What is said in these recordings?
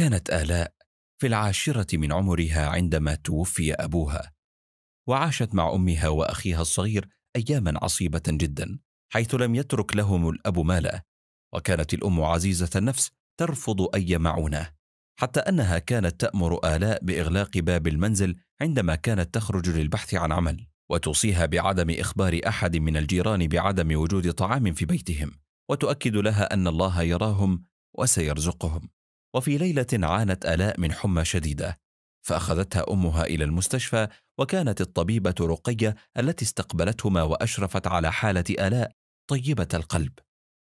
كانت آلاء في العاشرة من عمرها عندما توفي أبوها، وعاشت مع أمها وأخيها الصغير أياما عصيبة جدا، حيث لم يترك لهم الأب مالا، وكانت الأم عزيزة النفس ترفض أي معونة، حتى أنها كانت تأمر آلاء بإغلاق باب المنزل عندما كانت تخرج للبحث عن عمل، وتوصيها بعدم إخبار أحد من الجيران بعدم وجود طعام في بيتهم، وتؤكد لها أن الله يراهم وسيرزقهم. وفي ليلة عانت آلاء من حمى شديدة فأخذتها أمها إلى المستشفى وكانت الطبيبة رقية التي استقبلتهما وأشرفت على حالة آلاء طيبة القلب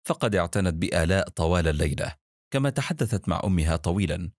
فقد اعتنت بآلاء طوال الليلة كما تحدثت مع أمها طويلا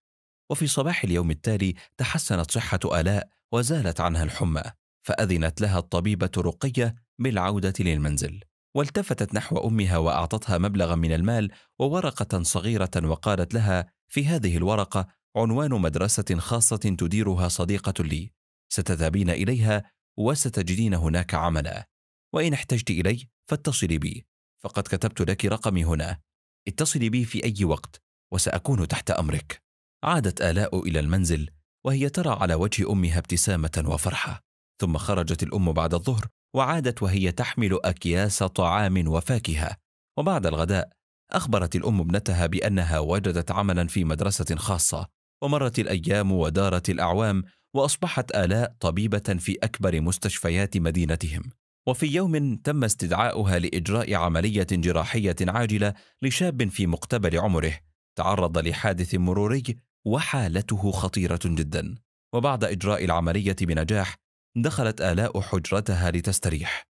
وفي صباح اليوم التالي تحسنت صحة آلاء وزالت عنها الحمى فأذنت لها الطبيبة رقية بالعودة للمنزل والتفتت نحو أمها وأعطتها مبلغا من المال وورقة صغيرة وقالت لها في هذه الورقة عنوان مدرسة خاصة تديرها صديقة لي ستذهبين إليها وستجدين هناك عملا وإن احتجت إلي فاتصلي بي فقد كتبت لك رقمي هنا اتصلي بي في أي وقت وسأكون تحت أمرك عادت آلاء إلى المنزل وهي ترى على وجه أمها ابتسامة وفرحة ثم خرجت الأم بعد الظهر وعادت وهي تحمل أكياس طعام وفاكهة وبعد الغداء أخبرت الأم ابنتها بأنها وجدت عملا في مدرسة خاصة ومرت الأيام ودارت الأعوام وأصبحت آلاء طبيبة في أكبر مستشفيات مدينتهم وفي يوم تم استدعاؤها لإجراء عملية جراحية عاجلة لشاب في مقتبل عمره تعرض لحادث مروري وحالته خطيرة جدا وبعد إجراء العملية بنجاح دخلت آلاء حجرتها لتستريح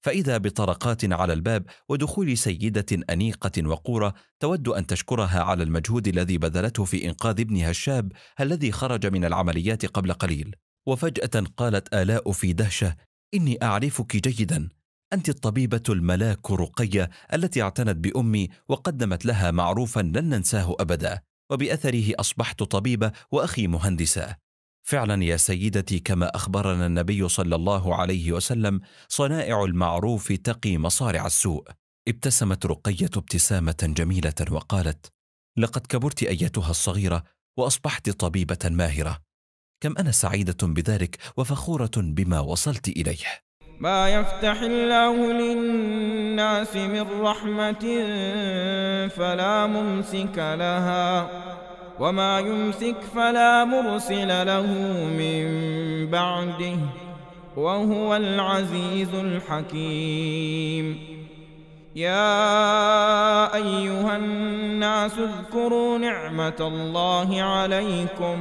فإذا بطرقات على الباب ودخول سيدة أنيقة وقورة تود أن تشكرها على المجهود الذي بذلته في إنقاذ ابنها الشاب الذي خرج من العمليات قبل قليل وفجأة قالت آلاء في دهشة إني أعرفك جيدا أنت الطبيبة الملاك رقية التي اعتنت بأمي وقدمت لها معروفا لن ننساه أبدا وبأثره أصبحت طبيبة وأخي مهندسة فعلا يا سيدتي كما اخبرنا النبي صلى الله عليه وسلم صنائع المعروف تقي مصارع السوء ابتسمت رقيه ابتسامه جميله وقالت لقد كبرت ايتها الصغيره واصبحت طبيبه ماهره كم انا سعيده بذلك وفخوره بما وصلت اليه ما يفتح الله للناس من رحمه فلا ممسك لها وما يمسك فلا مرسل له من بعده وهو العزيز الحكيم يا ايها الناس اذكروا نعمه الله عليكم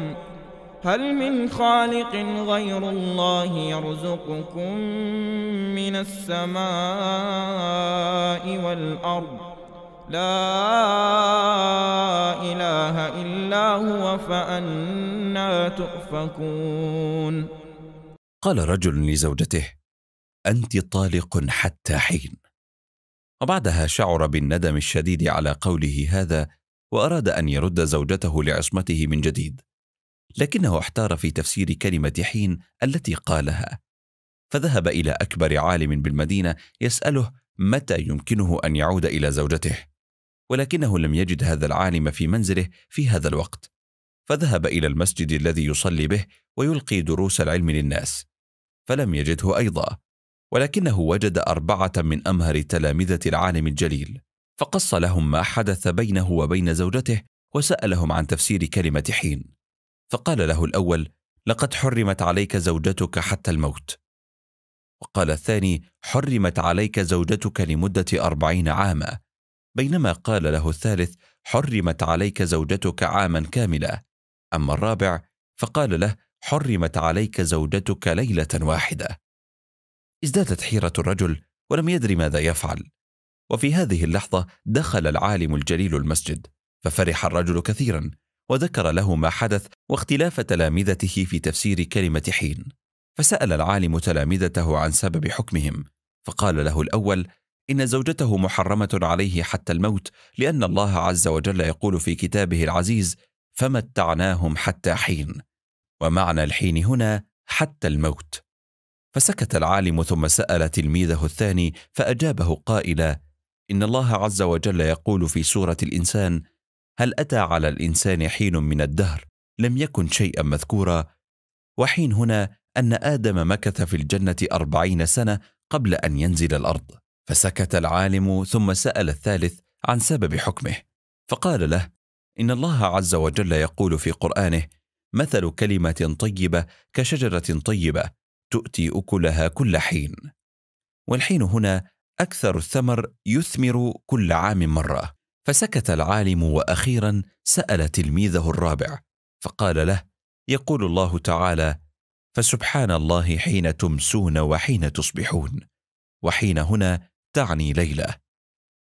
هل من خالق غير الله يرزقكم من السماء والارض لا إله إلا هو فأنا تؤفكون قال رجل لزوجته أنت طالق حتى حين وبعدها شعر بالندم الشديد على قوله هذا وأراد أن يرد زوجته لعصمته من جديد لكنه احتار في تفسير كلمة حين التي قالها فذهب إلى أكبر عالم بالمدينة يسأله متى يمكنه أن يعود إلى زوجته ولكنه لم يجد هذا العالم في منزله في هذا الوقت فذهب الى المسجد الذي يصلي به ويلقي دروس العلم للناس فلم يجده ايضا ولكنه وجد اربعه من امهر تلامذه العالم الجليل فقص لهم ما حدث بينه وبين زوجته وسالهم عن تفسير كلمه حين فقال له الاول لقد حرمت عليك زوجتك حتى الموت وقال الثاني حرمت عليك زوجتك لمده اربعين عاما بينما قال له الثالث حرمت عليك زوجتك عاما كاملا اما الرابع فقال له حرمت عليك زوجتك ليله واحده ازدادت حيره الرجل ولم يدري ماذا يفعل وفي هذه اللحظه دخل العالم الجليل المسجد ففرح الرجل كثيرا وذكر له ما حدث واختلاف تلامذته في تفسير كلمه حين فسال العالم تلامذته عن سبب حكمهم فقال له الاول إن زوجته محرمة عليه حتى الموت لأن الله عز وجل يقول في كتابه العزيز: فمتعناهم حتى حين. ومعنى الحين هنا حتى الموت. فسكت العالم ثم سأل تلميذه الثاني فأجابه قائلا: إن الله عز وجل يقول في سورة الإنسان: هل أتى على الإنسان حين من الدهر لم يكن شيئا مذكورا؟ وحين هنا أن آدم مكث في الجنة أربعين سنة قبل أن ينزل الأرض فسكت العالم ثم سال الثالث عن سبب حكمه فقال له ان الله عز وجل يقول في قرانه مثل كلمه طيبه كشجره طيبه تؤتي اكلها كل حين والحين هنا اكثر الثمر يثمر كل عام مره فسكت العالم واخيرا سال تلميذه الرابع فقال له يقول الله تعالى فسبحان الله حين تمسون وحين تصبحون وحين هنا تعني ليلى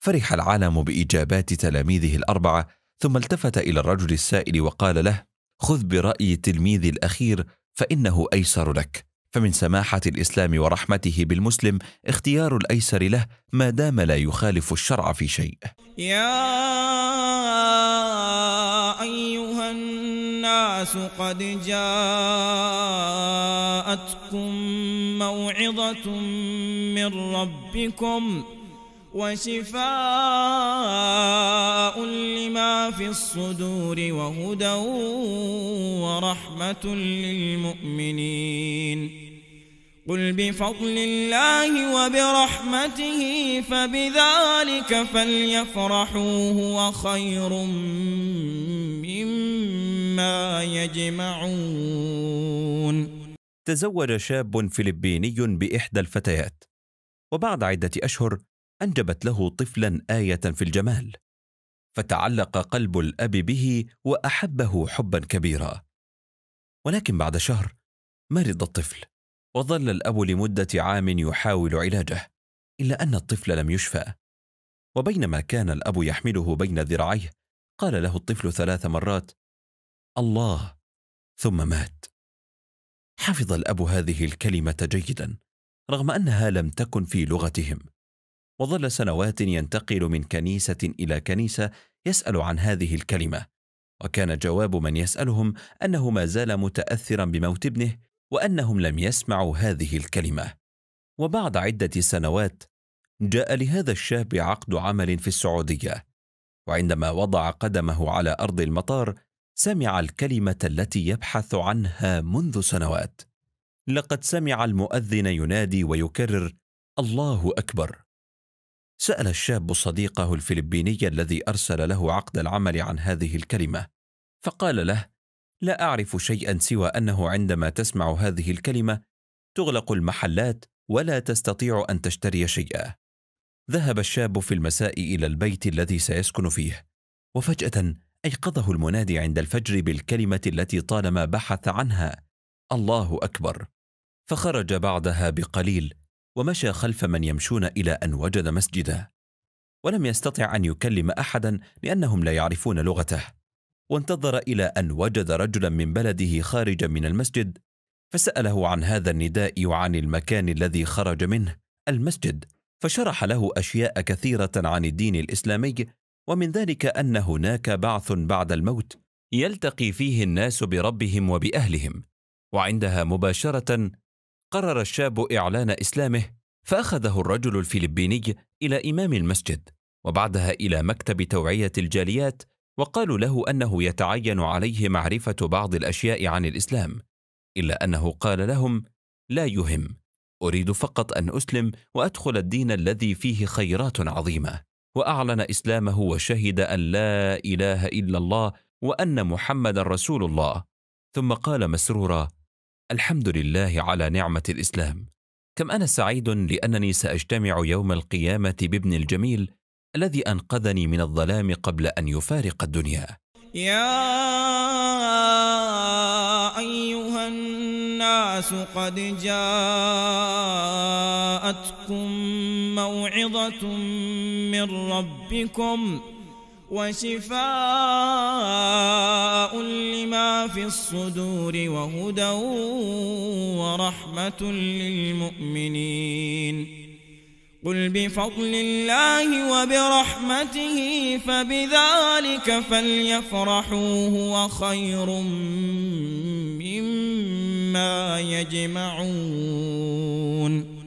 فرح العالم باجابات تلاميذه الاربعه ثم التفت الى الرجل السائل وقال له خذ براي تلميذي الاخير فانه ايسر لك فمن سماحه الاسلام ورحمته بالمسلم اختيار الايسر له ما دام لا يخالف الشرع في شيء يا ايها الناس الناس قد جاءتكم موعظة من ربكم وشفاء لما في الصدور وهدى ورحمة للمؤمنين قل بفضل الله وبرحمته فبذلك فليفرحوا هو خير يجمعون تزوج شاب فلبيني باحدى الفتيات وبعد عده اشهر انجبت له طفلا ايه في الجمال فتعلق قلب الاب به واحبه حبا كبيرا ولكن بعد شهر مرض الطفل وظل الاب لمده عام يحاول علاجه الا ان الطفل لم يشفى وبينما كان الاب يحمله بين ذراعيه قال له الطفل ثلاث مرات الله ثم مات حفظ الاب هذه الكلمه جيدا رغم انها لم تكن في لغتهم وظل سنوات ينتقل من كنيسه الى كنيسه يسال عن هذه الكلمه وكان جواب من يسالهم انه ما زال متاثرا بموت ابنه وانهم لم يسمعوا هذه الكلمه وبعد عده سنوات جاء لهذا الشاب عقد عمل في السعوديه وعندما وضع قدمه على ارض المطار سمع الكلمه التي يبحث عنها منذ سنوات لقد سمع المؤذن ينادي ويكرر الله اكبر سال الشاب صديقه الفلبيني الذي ارسل له عقد العمل عن هذه الكلمه فقال له لا اعرف شيئا سوى انه عندما تسمع هذه الكلمه تغلق المحلات ولا تستطيع ان تشتري شيئا ذهب الشاب في المساء الى البيت الذي سيسكن فيه وفجاه ايقظه المنادي عند الفجر بالكلمه التي طالما بحث عنها الله اكبر فخرج بعدها بقليل ومشى خلف من يمشون الى ان وجد مسجده ولم يستطع ان يكلم احدا لانهم لا يعرفون لغته وانتظر الى ان وجد رجلا من بلده خارجا من المسجد فساله عن هذا النداء وعن المكان الذي خرج منه المسجد فشرح له اشياء كثيره عن الدين الاسلامي ومن ذلك ان هناك بعث بعد الموت يلتقي فيه الناس بربهم وباهلهم وعندها مباشره قرر الشاب اعلان اسلامه فاخذه الرجل الفلبيني الى امام المسجد وبعدها الى مكتب توعيه الجاليات وقالوا له انه يتعين عليه معرفه بعض الاشياء عن الاسلام الا انه قال لهم لا يهم اريد فقط ان اسلم وادخل الدين الذي فيه خيرات عظيمه واعلن اسلامه وشهد ان لا اله الا الله وان محمدا رسول الله ثم قال مسرورا الحمد لله على نعمه الاسلام كم انا سعيد لانني ساجتمع يوم القيامه بابن الجميل الذي انقذني من الظلام قبل ان يفارق الدنيا يا الناس قد جاءتكم موعظة من ربكم وشفاء لما في الصدور وهدى ورحمة للمؤمنين قل بفضل الله وبرحمته فبذلك فليفرحوا هو خير مما يجمعون